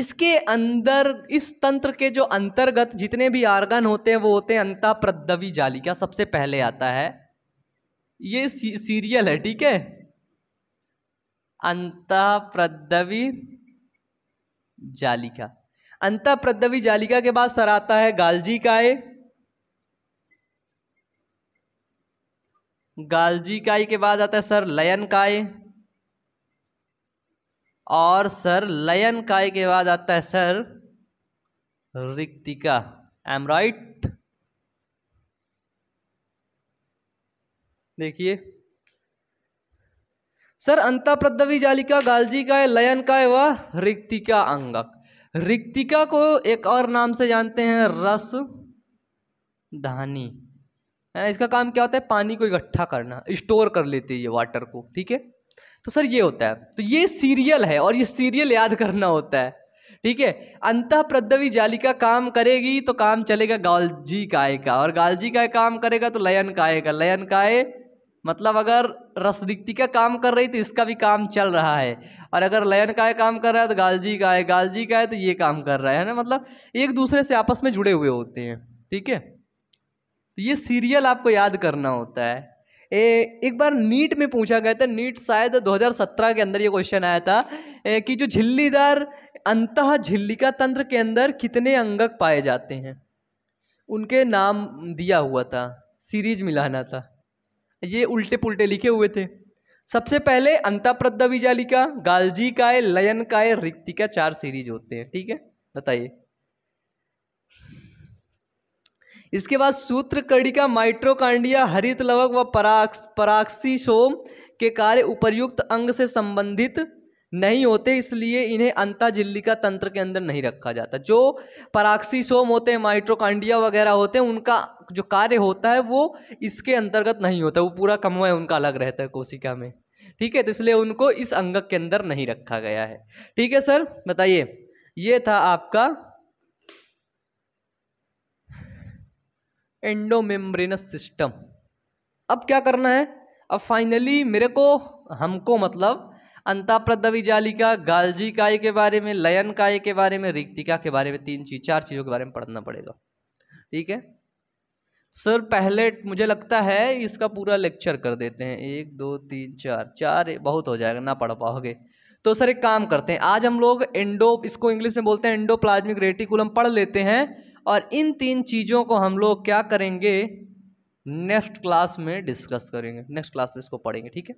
इसके अंदर इस तंत्र के जो अंतर्गत जितने भी ऑर्गन होते हैं वो होते हैं अंता प्रदवी जालिका सबसे पहले आता है ये सी, सीरियल है ठीक है अंता प्रदवी जालिका अंता प्रद्दवी जालिका के बाद सर आता है गालजी काय गालजी काय के बाद आता है सर लयन काय और सर लयन काय के बाद आता है सर रिक्तिका एम राइट देखिए सर अंता प्रदवी जालिका गालजी काय लयन काय व रिक्तिका अंगक रिक्तिका को एक और नाम से जानते हैं रस धानी है ना इसका काम क्या होता है पानी को इकट्ठा करना स्टोर कर लेते हैं ये वाटर को ठीक है तो सर ये होता है तो ये सीरियल है और ये सीरियल याद करना होता है ठीक है अंत जाली का काम करेगी तो काम चलेगा गालजी काय का और गालजी काय काम करेगा तो लयन काय का लयन काय मतलब अगर रसरिक्ति का काम कर रही तो इसका भी काम चल रहा है और अगर लयन काय काम कर रहा है तो गालजी काय गालजी का है तो ये काम कर रहा है ना मतलब एक दूसरे से आपस में जुड़े हुए होते हैं ठीक है तो ये सीरियल आपको याद करना होता है ए, एक बार नीट में पूछा गया था नीट शायद 2017 के अंदर ये क्वेश्चन आया था ए, कि जो झिल्लीदार अंत झिल्लिका तंत्र के अंदर कितने अंगक पाए जाते हैं उनके नाम दिया हुआ था सीरीज मिलाना था ये उल्टे पुल्टे लिखे हुए थे सबसे पहले अंताप्रद्धा विजालिका गालजी काय लयन काय रिक्तिका चार सीरीज होते हैं ठीक है बताइए इसके बाद सूत्रकड़िका माइट्रोकांडिया हरित लवक व पराक्स पराक्सीसोम के कार्य उपर्युक्त अंग से संबंधित नहीं होते इसलिए इन्हें अंता झिल्लिका तंत्र के अंदर नहीं रखा जाता जो पराक्सीसोम होते हैं माइट्रोकांडिया वगैरह होते हैं उनका जो कार्य होता है वो इसके अंतर्गत नहीं होता वो पूरा कमवा उनका अलग रहता है कोशिका में ठीक है तो इसलिए उनको इस अंगक के अंदर नहीं रखा गया है ठीक है सर बताइए ये था आपका एंडोमेम्ब्रेनस सिस्टम अब क्या करना है अब फाइनली मेरे को हमको मतलब अंताप्रदवी जालिका गालजी काय के बारे में लयन काय के बारे में रिक्तिका के बारे में तीन चीज चार चीज़ों के बारे में पढ़ना पड़ेगा ठीक है सर पहले मुझे लगता है इसका पूरा लेक्चर कर देते हैं एक दो तीन चार चार बहुत हो जाएगा ना पढ़ पाओगे तो सर एक काम करते हैं आज हम लोग एंडो इसको इंग्लिश में बोलते हैं एंडोप्लाज्मिक रेटिकुलम पढ़ लेते हैं और इन तीन चीज़ों को हम लोग क्या करेंगे नेक्स्ट क्लास में डिस्कस करेंगे नेक्स्ट क्लास में इसको पढ़ेंगे ठीक है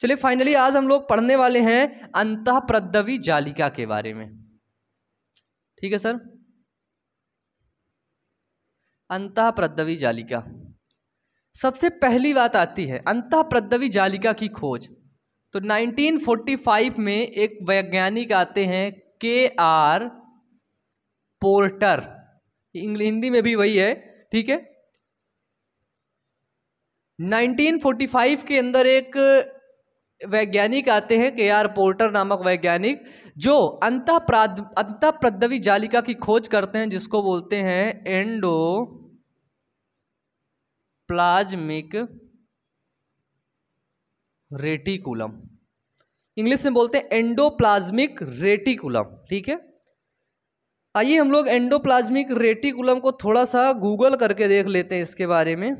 चलिए फाइनली आज हम लोग पढ़ने वाले हैं अंत प्रदवी जालिका के बारे में ठीक है सर अंत प्रदवी जालिका सबसे पहली बात आती है अंत प्रदवी जालिका की खोज तो 1945 में एक वैज्ञानिक आते हैं के आर पोर्टर हिंदी में भी वही है ठीक है 1945 के अंदर एक वैज्ञानिक आते हैं के आर पोर्टर नामक वैज्ञानिक जो अंत अंत जालिका की खोज करते हैं जिसको बोलते हैं एंडो प्लाज्मिक रेटिकुलम इंग्लिश में बोलते हैं एंडोप्लाज्मिक रेटिकुलम ठीक है आइए हम लोग एंडोप्लाज्मिक रेटिकुलम को थोड़ा सा गूगल करके देख लेते हैं इसके बारे में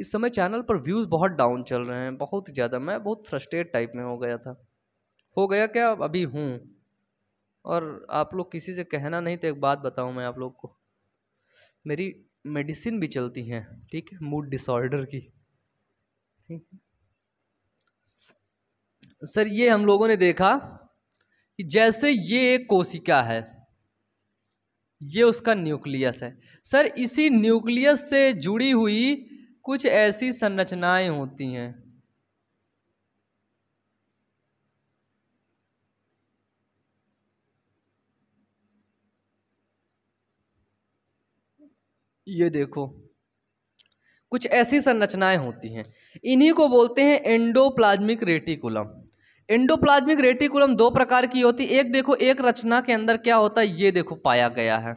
इस समय चैनल पर व्यूज़ बहुत डाउन चल रहे हैं बहुत ज़्यादा मैं बहुत फ्रस्ट्रेट टाइप में हो गया था हो गया क्या अभी हूँ और आप लोग किसी से कहना नहीं तो एक बात बताऊँ मैं आप लोग को मेरी मेडिसिन भी चलती हैं ठीक है मूड डिसऑर्डर की सर ये हम लोगों ने देखा कि जैसे ये एक कोशिका है ये उसका न्यूक्लियस है सर इसी न्यूक्लियस से जुड़ी हुई कुछ ऐसी संरचनाएं होती हैं ये देखो कुछ ऐसी संरचनाएं होती हैं इन्हीं को बोलते हैं एंडोप्लाज्मिक रेटिकुलम इंडोप्लाज्मिक रेटिकुलम दो प्रकार की होती एक देखो एक रचना के अंदर क्या होता है ये देखो पाया गया है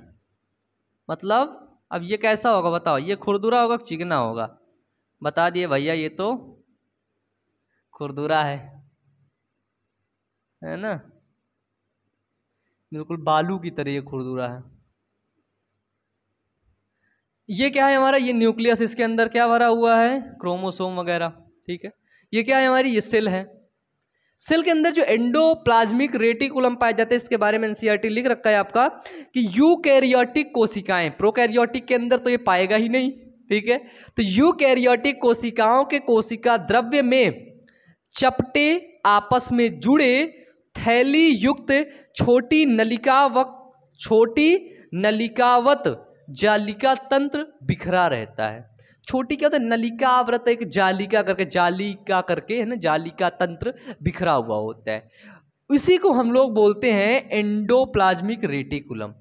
मतलब अब ये कैसा होगा बताओ ये खुरदुरा होगा चिकना होगा बता दिए भैया ये तो खुरदुरा है है ना बिल्कुल बालू की तरह ये खुरदुरा है ये क्या है हमारा ये न्यूक्लियस इसके अंदर क्या भरा हुआ है क्रोमोसोम वगैरह ठीक है ये क्या है हमारी ये सेल है सेल के अंदर जो एंडोप्लाज्मिक रेटिकुलम पाए जाते हैं इसके बारे में एनसीईआरटी e लिख रखा है आपका कि यूकैरियोटिक कोशिकाएं प्रोकैरियोटिक के अंदर तो ये पाएगा ही नहीं ठीक है तो यूकैरियोटिक कोशिकाओं के कोशिका द्रव्य में चपटे आपस में जुड़े थैली युक्त छोटी नलिकावक छोटी नलिकावत जालिका तंत्र बिखरा रहता है छोटी क्या होता है नलिका आवृत एक जालिका करके जालिका करके है ना जालिका तंत्र बिखरा हुआ होता है इसी को हम लोग बोलते हैं एंडोप्लाज्मिक रेटिकुलम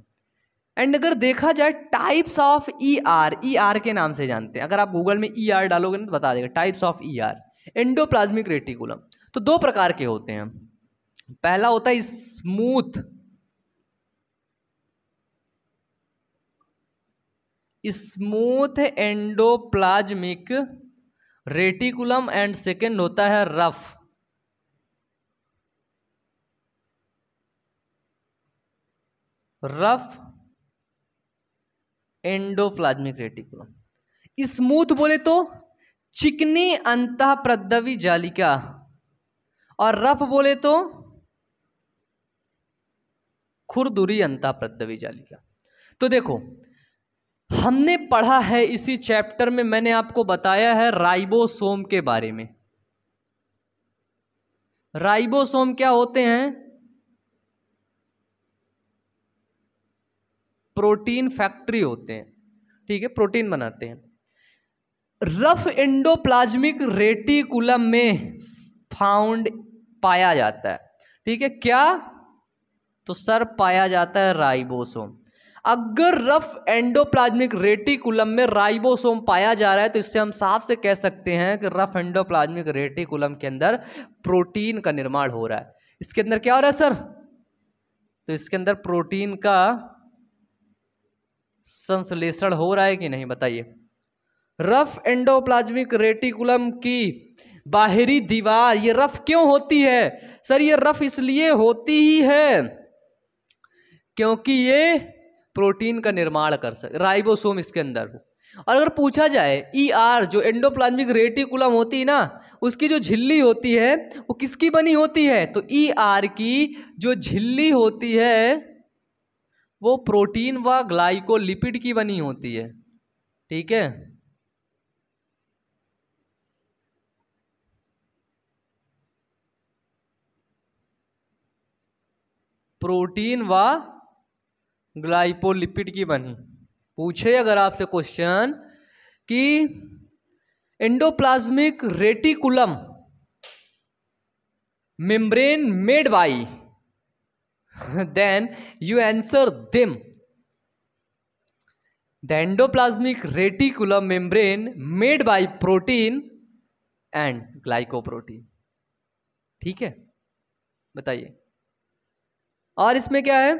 एंड अगर देखा जाए types of E R E R के नाम से जानते हैं अगर आप गूगल में ई e आर डालोगे ना तो बता देगा types of E R endoplasmic reticulum तो दो प्रकार के होते हैं पहला होता है smooth smooth endoplasmic reticulum and second होता है rough rough endoplasmic reticulum smooth बोले तो चिकनी अंत प्रदवी जालिका और रफ बोले तो खुरदुरी अंत प्रदवी जालिका तो देखो हमने पढ़ा है इसी चैप्टर में मैंने आपको बताया है राइबोसोम के बारे में राइबोसोम क्या होते हैं प्रोटीन फैक्ट्री होते हैं ठीक है प्रोटीन बनाते हैं रफ एंडोप्लाज्मिक रेटिकुलम में फाउंड पाया जाता है ठीक है क्या तो सर पाया जाता है राइबोसोम अगर रफ एंडोप्लाज्मिक रेटिकुलम में राइबोसोम पाया जा रहा है तो इससे हम साफ से कह सकते हैं कि रफ एंडोप्लाज्मिक रेटिकुलम के अंदर प्रोटीन का निर्माण हो रहा है इसके अंदर क्या हो रहा है सर तो इसके अंदर प्रोटीन का संश्लेषण हो रहा है कि नहीं बताइए रफ एंडोप्लाज्मिक रेटिकुलम की बाहरी दीवार ये रफ क्यों होती है सर ये रफ इसलिए होती ही है क्योंकि ये प्रोटीन का निर्माण कर सके राइबोसोम इसके अंदर और अगर पूछा जाए ई e आर जो एंडोप्लाज्मिक रेटिकुलम होती है ना उसकी जो झिल्ली होती है वो किसकी बनी होती है तो ई e आर की जो झिल्ली होती है वो प्रोटीन व ग्लाइकोलिपिड की बनी होती है ठीक है प्रोटीन व ग्लाइपोलिपिड की बनी पूछे अगर आपसे क्वेश्चन कि endoplasmic reticulum membrane made by then you answer them the endoplasmic reticulum membrane made by protein and glycoprotein ठीक है बताइए और इसमें क्या है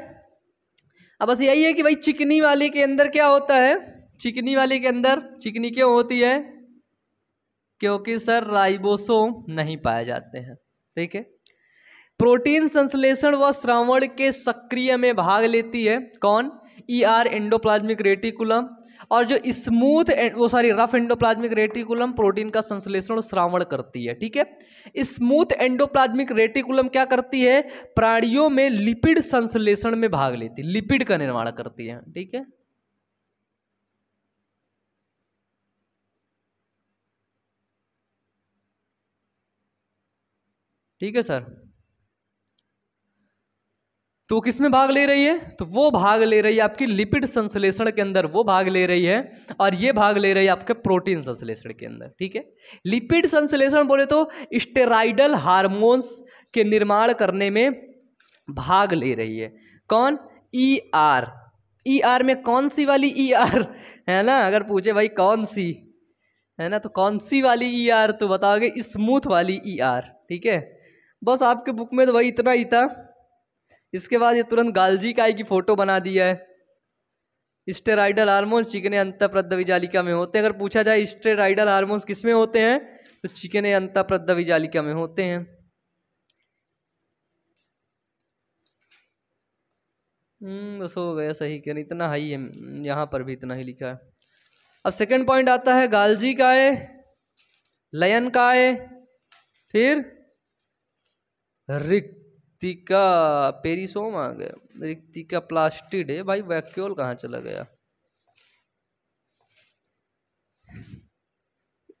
अब बस यही है कि भाई चिकनी वाली के अंदर क्या होता है चिकनी वाली के अंदर चिकनी क्यों होती है क्योंकि सर राइबोसोम नहीं पाए जाते हैं ठीक है प्रोटीन संश्लेषण व श्रावण के सक्रिय में भाग लेती है कौन ई आर एंडोप्लाज्मिक रेटिकुलम और जो स्मूथ वो sorry rough endoplasmic reticulum protein का संश्लेषण और श्रावण करती है ठीक है स्मूथ एंडोप्लाज्मिक रेटिकुलम क्या करती है प्राणियों में लिपिड संश्लेषण में भाग लेती है लिपिड का निर्माण करती है ठीक है ठीक है सर तो किस में भाग ले रही है तो वो भाग ले रही है आपकी लिपिड संश्लेषण के अंदर वो भाग ले रही है और ये भाग ले रही है आपके प्रोटीन संश्लेषण के अंदर ठीक है लिपिड संश्लेषण बोले तो स्टेराइडल हार्मोन्स के निर्माण करने में भाग ले रही है कौन ई आर ई आर में कौन सी वाली ई e आर है ना अगर पूछे भाई कौन सी है ना तो कौन सी वाली ई e आर तो बताओगे स्मूथ वाली ई e आर ठीक है बस आपके बुक में तो भाई इतना ही था इसके बाद ये तुरंत गालजी काय की फ़ोटो बना दिया है स्टेराइडल हार्मोन्स चिकने विजालिका में होते हैं अगर पूछा जाए स्टेराइडल हार्मोन्स किस में होते हैं तो चिकने विजालिका में होते हैं हम्म, बस हो गया सही क्या इतना हाई है यहाँ पर भी इतना ही लिखा है अब सेकंड पॉइंट आता है गालजी काय लयन काय फिर रिक रिक्तिका पेरिसोम आ गया रिक्तिका प्लास्टिड है भाई वैक्यूल कहाँ चला गया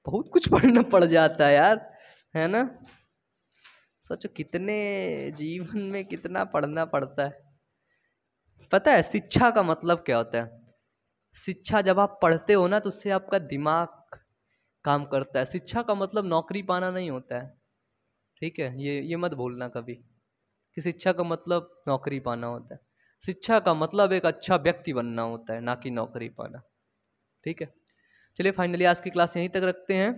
बहुत कुछ पढ़ना पड़ जाता है यार है ना सोचो कितने जीवन में कितना पढ़ना पड़ता है पता है शिक्षा का मतलब क्या होता है शिक्षा जब आप पढ़ते हो ना तो उससे आपका दिमाग काम करता है शिक्षा का मतलब नौकरी पाना नहीं होता है ठीक है ये ये मत बोलना कभी कि शिक्षा का मतलब नौकरी पाना होता है शिक्षा का मतलब एक अच्छा व्यक्ति बनना होता है ना कि नौकरी पाना ठीक है चलिए फाइनली आज की क्लास यहीं तक रखते हैं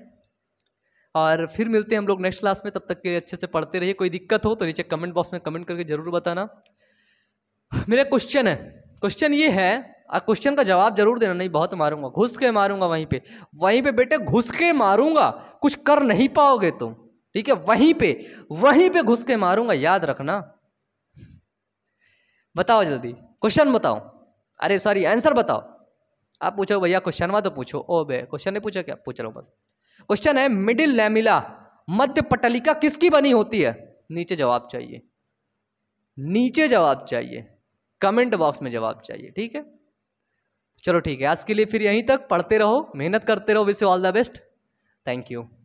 और फिर मिलते हैं हम लोग नेक्स्ट क्लास में तब तक के अच्छे से पढ़ते रहिए कोई दिक्कत हो तो नीचे कमेंट बॉक्स में कमेंट करके ज़रूर बताना मेरा क्वेश्चन है क्वेश्चन ये है क्वेश्चन का जवाब जरूर देना नहीं बहुत मारूंगा घुस के मारूंगा वहीं पे वहीं पे बेटे घुस के मारूंगा कुछ कर नहीं पाओगे तुम ठीक है वहीं पे वहीं पे घुस के मारूंगा याद रखना बताओ जल्दी क्वेश्चन बताओ अरे सॉरी आंसर बताओ आप पूछो भैया क्वेश्चन वा तो पूछो ओ बे क्वेश्चन नहीं पूछा क्या पूछ रहा हूँ बस क्वेश्चन है मिडिल लैमिला मध्य पटलिका किसकी बनी होती है नीचे जवाब चाहिए नीचे जवाब चाहिए कमेंट बॉक्स में जवाब चाहिए ठीक है चलो ठीक है आज के लिए फिर यहीं तक पढ़ते रहो मेहनत करते रहो wish you all the best thank you